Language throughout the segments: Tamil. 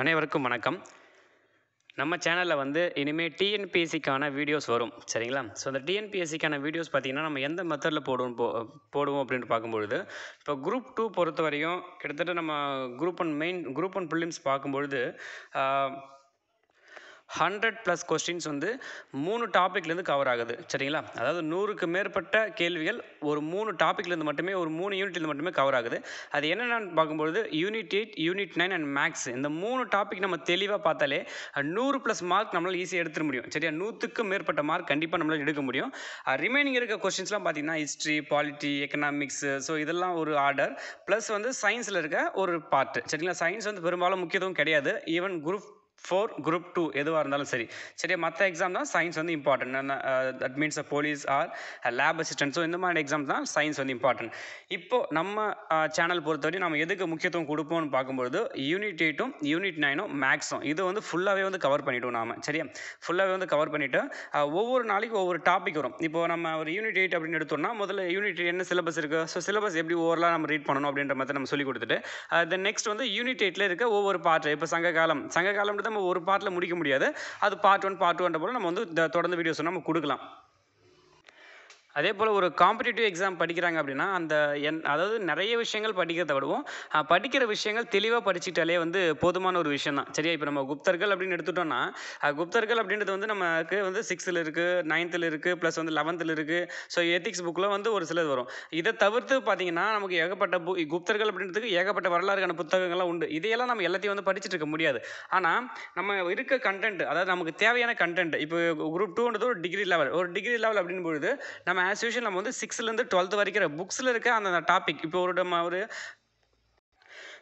அனைவருக்கும் வணக்கம் நம்ம சேனலில் வந்து இனிமேல் டிஎன்பிஎஸ்சிக்கான வீடியோஸ் வரும் சரிங்களா ஸோ அந்த டிஎன்பிஎஸ்சிக்கான வீடியோஸ் பார்த்திங்கன்னா நம்ம எந்த மெத்தடில் போடுவோம் போ போடுவோம் அப்படின்னு பார்க்கும்பொழுது இப்போ குரூப் டூ பொறுத்த வரையும் கிட்டத்தட்ட நம்ம group one main group one prelims பார்க்கும்பொழுது ஹண்ட்ரட் ப்ளஸ் கொஸ்டின்ஸ் வந்து மூணு டாப்பிக்லேருந்து கவர் ஆகுது சரிங்களா அதாவது நூறுக்கு மேற்பட்ட கேள்விகள் ஒரு மூணு டாப்பிக்லேருந்து மட்டுமே ஒரு மூணு யூனிட்லேருந்து மட்டுமே கவர் ஆகுது அது என்னென்னு பார்க்கும்பொழுது unit eight unit nine and maths இந்த மூணு டாபிக் நம்ம தெளிவாக பார்த்தாலே நூறு ப்ளஸ் மார்க் நம்மளால் ஈஸியாக எடுத்துட முடியும் சரியா நூற்றுக்கும் மேற்பட்ட மார்க் கண்டிப்பாக நம்மளால் எடுக்க முடியும் ரிமைனிங் இருக்க கொஸ்டின்ஸ்லாம் பார்த்தீங்கன்னா ஹிஸ்ட்ரி பாலிட்டி எக்கனாமிக்ஸ் ஸோ இதெல்லாம் ஒரு ஆர்டர் ப்ளஸ் வந்து சயின்ஸில் இருக்க ஒரு பார்ட்டு சரிங்களா சயின்ஸ் வந்து பெரும்பாலும் முக்கியத்துவம் கிடையாது even group four group two எதுவாக இருந்தாலும் சரி சரி மற்ற எக்ஸாம் தான் சயின்ஸ் வந்து important that means uh police or lab assistant so இந்த மாதிரி எக்ஸாம் தான் சயின்ஸ் வந்து இம்பார்ட்டன்ட் இப்போது நம்ம சேனல் பொறுத்தவரை நம்ம எதுக்கு முக்கியத்துவம் கொடுப்போம்னு பார்க்கும்பொழுது யூனிட் எயிட்டும் யூனிட் நைனும் மேக்ஸும் இது வந்து ஃபுல்லாகவே வந்து கவர் பண்ணிவிடுவோம் நாம் சரியா ஃபுல்லாகவே வந்து கவர் பண்ணிவிட்டு ஒவ்வொரு நாளைக்கு ஒவ்வொரு டாபிக் வரும் இப்போ நம்ம ஒரு யூனிட் எயிட் அப்படின்னு எடுத்தோம்னா முதல்ல யூனிட் என்ன சிலபஸ் இருக்குது ஸோ சிலபஸ் எப்படி ஓவரலாக நம்ம ரீட் பண்ணணும் அப்படின்ற மாதிரி நம்ம சொல்லி கொடுத்துட்டு தென் நெக்ஸ்ட் வந்து யூனிட் எயிட்டில் இருக்க ஒவ்வொரு பாட்டு இப்போ சங்ககாலம் காலம் நம்ம ஒரு பாட்டில் முடிக்க முடியாது அது பார்ட் ஒன் பார்ட் ஒன்ற போல நம்ம வந்து தொடர்ந்து வீடியோஸ் நம்ம கொடுக்கலாம் அதே போல் ஒரு காம்படிட்டிவ் எக்ஸாம் படிக்கிறாங்க அப்படின்னா அந்த என் அதாவது நிறைய விஷயங்கள் படிக்கிறத விடவும் படிக்கிற விஷயங்கள் தெளிவாக படிச்சுட்டாலே வந்து போதுமான ஒரு விஷயம் தான் சரியா இப்போ நம்ம குப்தர்கள் அப்படின்னு எடுத்துட்டோம்னா குப்தர்கள் அப்படின்றது வந்து நமக்கு வந்து சிக்ஸ்த்தில் இருக்குது நைன்த்தில் இருக்குது ப்ளஸ் வந்து லெவன்த்தில் இருக்குது ஸோ எத்திக்ஸ் புக்கில் வந்து ஒரு சிலது வரும் இதை தவிர்த்து பார்த்தீங்கன்னா நமக்கு ஏகப்பட்ட பு குப்தர்கள் அப்படின்றதுக்கு ஏகப்பட்ட வரலாறுக்கான புத்தகங்கள்லாம் உண்டு இதையெல்லாம் நம்ம எல்லாத்தையும் வந்து படிச்சுட்டு இருக்க முடியாது ஆனால் நம்ம இருக்க கண்டென்ட் அதாவது நமக்கு தேவையான கண்டென்ட் இப்போ குரூப் டூன்றது ஒரு டிகிரி லெவல் ஒரு டிகிரி லெவல் அப்படின் பொழுது நம்ம ஆஸ் யூஷுவல் நம்ம வந்து சிக்ஸ்லேருந்து டுவெல்த் வரைக்கிற புக்ஸில் இருக்க அந்த டாபிக் இப்போ ஒரு நம்ம ஒரு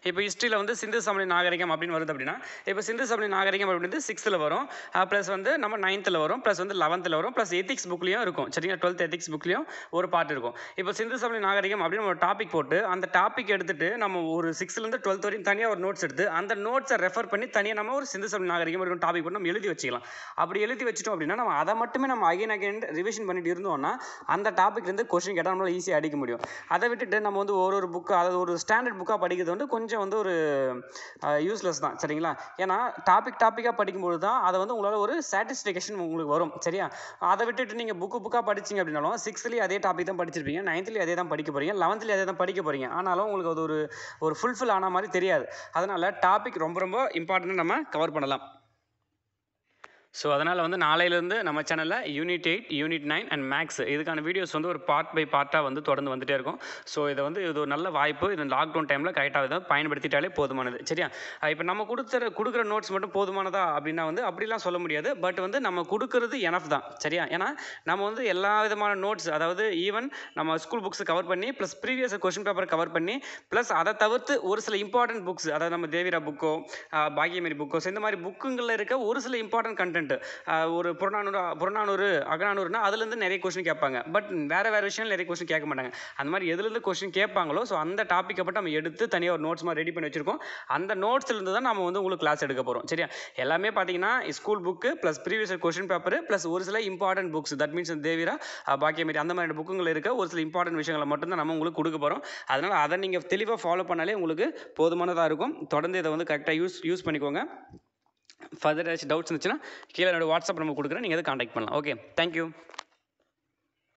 இப்போ ஹிஸ்ட்ரியில் வந்து சிந்து சமணி நாகரிகம் அப்படின்னு வருது அப்படின்னா இப்போ சிந்து சமணி நாகரிகம் அப்படின்றது சிக்ஸ்த்தில் வரும் ப்ளஸ் வந்து நம்ம நைன்த்தில் வரும் ப்ளஸ் வந்து லெவன்த்தில் வரும் ப்ளஸ் எத்திக்ஸ் புக்லேயும் இருக்கும் சரிங்களா டுவெல்த் எத்திக்ஸ் புக்லேயும் ஒரு பார்ட் இருக்கும் இப்போ சிந்து சமணி நாகரிகம் அப்படின்னு ஒரு டாபிக் போட்டு அந்த டாபிக் எடுத்துட்டு நம்ம ஒரு சிக்ஸ்த்லேருந்து டுவெல்த் வரையும் தனியாக ஒரு நோட்ஸ் எடுத்து அந்த நோட்ஸை ரெஃபர் பண்ணி தனியாக நம்ம ஒரு சிந்து சமணி நாகரிகம் இருக்கும் டாபிக் போட்டு நம்ம எழுதி வச்சுக்கலாம் அப்படி எழுதி வச்சுட்டோம் அப்படின்னா நம்ம அதை மட்டுமே நம்ம அகைன் அகைன் ரிவிஷன் பண்ணிட்டு இருந்தோம்னா அந்த டாபிக்லேருந்து கொஸ்டின் கேட்டால் நம்மளால் ஈஸியாக அடிக்க முடியும் அதை விட்டுட்டு நம்ம வந்து ஒரு ஒரு புக்கு அதாவது ஒரு ஸ்டாண்டர்ட் புக்காக படிக்கிறது வந்து கொஞ்சம் கொஞ்சம் வந்து ஒரு யூஸ்லெஸ் தான் சரிங்களா ஏன்னா டாபிக் டாப்பிக்காக படிக்கும்போது தான் அதை வந்து உங்களால் ஒரு சாட்டிஸ்ஃபிகேஷன் உங்களுக்கு வரும் சரியா அதை விட்டுட்டு நீங்கள் புக்கு புக்காக படிச்சிங்க அப்படின்னாலும் சிக்ஸ்த்லேயும் அதே டாபிக் தான் படிச்சிருப்பீங்க நைன்த்லேயும் அதே தான் படிக்க போகிறீங்க லெவன்த்லேயும் அதே தான் படிக்க போகிறீங்க ஆனாலும் உங்களுக்கு அது ஒரு ஒரு ஃபுல்ஃபில் ஆன மாதிரி தெரியாது அதனால் டாபிக் ரொம்ப ரொம்ப இம்பார்ட்டண்ட்டாக நம்ம கவர் பண்ணலாம் ஸோ அதனால் வந்து நாளையிலேருந்து நம்ம சேனலில் unit eight unit nine and maths இதுக்கான வீடியோஸ் வந்து ஒரு பார்ட் பை பார்ட்டாக வந்து தொடர்ந்து வந்துகிட்டே இருக்கும் ஸோ இதை வந்து இது ஒரு நல்ல வாய்ப்பு இது லாக்டவுன் டைமில் கரெக்டாக இதை பயன்படுத்திட்டாலே போதுமானது சரியா இப்போ நம்ம கொடுத்துற கொடுக்குற நோட்ஸ் மட்டும் போதுமானதா அப்படின்னா வந்து அப்படிலாம் சொல்ல முடியாது பட் வந்து நம்ம கொடுக்குறது எனஃப் தான் சரியா ஏன்னா நம்ம வந்து எல்லா விதமான நோட்ஸ் அதாவது ஈவன் நம்ம ஸ்கூல் புக்ஸை கவர் பண்ணி plus previous question paper cover பண்ணி ப்ளஸ் அதை தவிர்த்து ஒரு சில இம்பார்ட்டன்ட் புக்ஸ் அதாவது நம்ம தேவிரா புக்கோ பாகியமேரி புக்கோ இந்த மாதிரி புக்குங்களில் இருக்க ஒரு சில இம்பார்ட்டன்ட் கண்டென்ட் டிஃப்ரெண்ட் ஒரு புறநானூறு புறநானூறு அகநானூறுனா அதுலேருந்து நிறைய கொஸ்டின் கேட்பாங்க பட் வேறு வேறு விஷயம் நிறைய கொஸ்டின் கேட்க மாட்டாங்க அந்த மாதிரி எதுலேருந்து கொஸ்டின் கேட்பாங்களோ ஸோ அந்த டாப்பிக்கை பட்டு நம்ம எடுத்து தனியாக ஒரு நோட்ஸ் மாதிரி ரெடி பண்ணி வச்சுருக்கோம் அந்த நோட்ஸ்லேருந்து தான் நம்ம வந்து உங்களுக்கு கிளாஸ் எடுக்க போகிறோம் சரியா எல்லாமே பார்த்தீங்கன்னா school book plus previous question paper plus ஒரு சில இம்பார்ட்டன்ட் புக்ஸ் தட் மீன்ஸ் தேவிரா பாக்கியமேரி அந்த மாதிரி புக்குங்கள் இருக்க ஒரு சில இம்பார்ட்டன்ட் விஷயங்களை மட்டும்தான் நம்ம உங்களுக்கு கொடுக்க போகிறோம் அதனால் அதை நீங்கள் தெளிவாக ஃபாலோ பண்ணாலே உங்களுக்கு போதுமானதாக இருக்கும் தொடர்ந்து இதை வந்து கரெக்டாக யூஸ் யூஸ் பண்ணிக்கோங்க ஃபர்தர் ஏதாச்சும் டவுட்ஸ் இருந்துச்சுன்னா கீழே என்னோடய வாட்ஸ்அப் நம்பர் கொடுக்குறேன் நீங்கள் அதை காண்டாக்ட் பண்ணலாம் ஓகே தேங்க்யூ